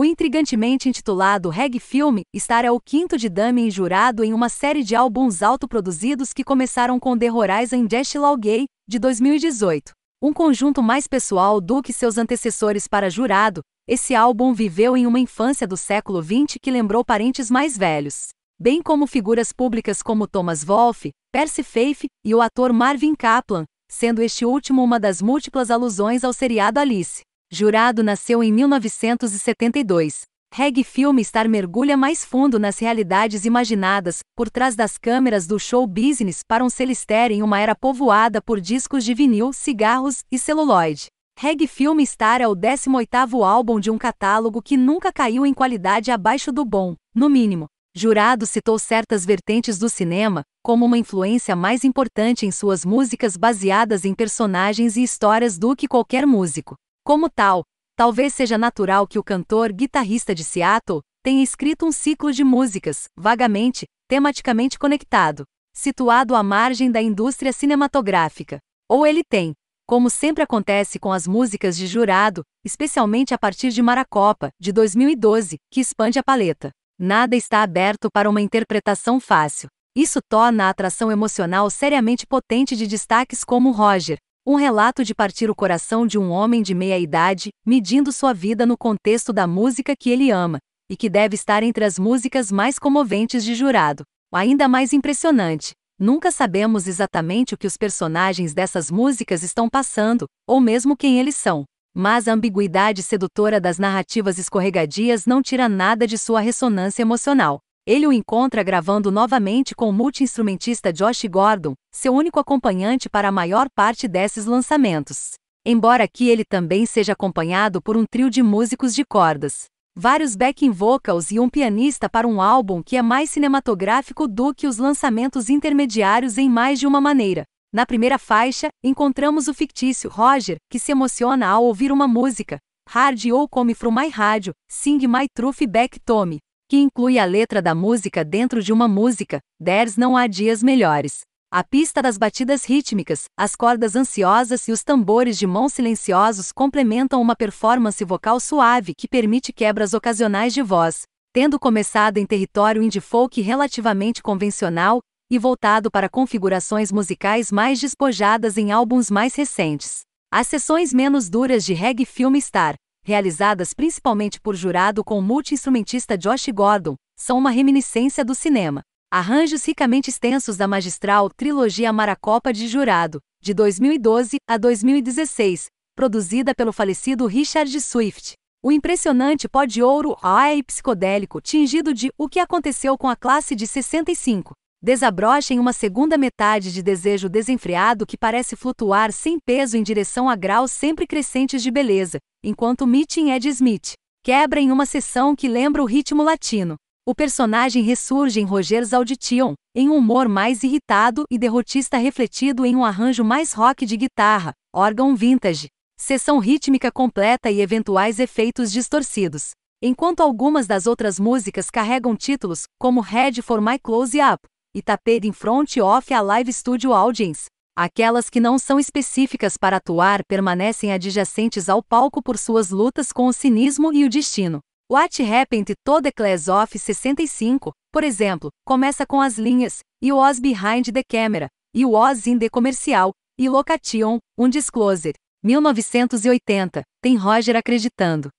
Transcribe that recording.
O intrigantemente intitulado Reg Film Star é o quinto de e jurado em uma série de álbuns autoproduzidos que começaram com The Horizon Law Gay, de 2018. Um conjunto mais pessoal do que seus antecessores para jurado, esse álbum viveu em uma infância do século XX que lembrou parentes mais velhos, bem como figuras públicas como Thomas Wolfe, Percy Faith e o ator Marvin Kaplan, sendo este último uma das múltiplas alusões ao seriado Alice. Jurado nasceu em 1972. Reg Filme Star mergulha mais fundo nas realidades imaginadas, por trás das câmeras do show business para um celistère em uma era povoada por discos de vinil, cigarros e celuloide. Reg Filme Star é o 18º álbum de um catálogo que nunca caiu em qualidade abaixo do bom, no mínimo. Jurado citou certas vertentes do cinema como uma influência mais importante em suas músicas baseadas em personagens e histórias do que qualquer músico. Como tal, talvez seja natural que o cantor guitarrista de Seattle tenha escrito um ciclo de músicas, vagamente, tematicamente conectado, situado à margem da indústria cinematográfica. Ou ele tem, como sempre acontece com as músicas de jurado, especialmente a partir de Maracopa, de 2012, que expande a paleta. Nada está aberto para uma interpretação fácil. Isso torna a atração emocional seriamente potente de destaques como Roger, um relato de partir o coração de um homem de meia idade, medindo sua vida no contexto da música que ele ama, e que deve estar entre as músicas mais comoventes de Jurado. ainda mais impressionante, nunca sabemos exatamente o que os personagens dessas músicas estão passando, ou mesmo quem eles são. Mas a ambiguidade sedutora das narrativas escorregadias não tira nada de sua ressonância emocional ele o encontra gravando novamente com o multi-instrumentista Josh Gordon, seu único acompanhante para a maior parte desses lançamentos. Embora aqui ele também seja acompanhado por um trio de músicos de cordas, vários backing vocals e um pianista para um álbum que é mais cinematográfico do que os lançamentos intermediários em mais de uma maneira. Na primeira faixa, encontramos o fictício Roger, que se emociona ao ouvir uma música, Hard ou Come From My Radio, Sing My Truth Back Tommy, que inclui a letra da música dentro de uma música, There's Não Há Dias Melhores. A pista das batidas rítmicas, as cordas ansiosas e os tambores de mão silenciosos complementam uma performance vocal suave que permite quebras ocasionais de voz. Tendo começado em território indie folk relativamente convencional e voltado para configurações musicais mais despojadas em álbuns mais recentes. As sessões menos duras de Reg Film Star, realizadas principalmente por jurado com o multi-instrumentista Josh Gordon, são uma reminiscência do cinema. Arranjos ricamente extensos da magistral trilogia Maracopa de Jurado, de 2012 a 2016, produzida pelo falecido Richard Swift. O impressionante pó de ouro AI psicodélico tingido de O que aconteceu com a classe de 65, em uma segunda metade de desejo desenfreado que parece flutuar sem peso em direção a graus sempre crescentes de beleza, enquanto Meeting Ed Smith quebra em uma sessão que lembra o ritmo latino. O personagem ressurge em Rogers Audition, em um humor mais irritado e derrotista refletido em um arranjo mais rock de guitarra, órgão vintage, sessão rítmica completa e eventuais efeitos distorcidos. Enquanto algumas das outras músicas carregam títulos, como Head for My Close Up, e tapete em front of a live studio audience. Aquelas que não são específicas para atuar permanecem adjacentes ao palco por suas lutas com o cinismo e o destino. What Happened to the Class of 65, por exemplo, começa com as linhas e was behind the camera, e was in the comercial, e location, um disclosure. 1980, tem Roger acreditando.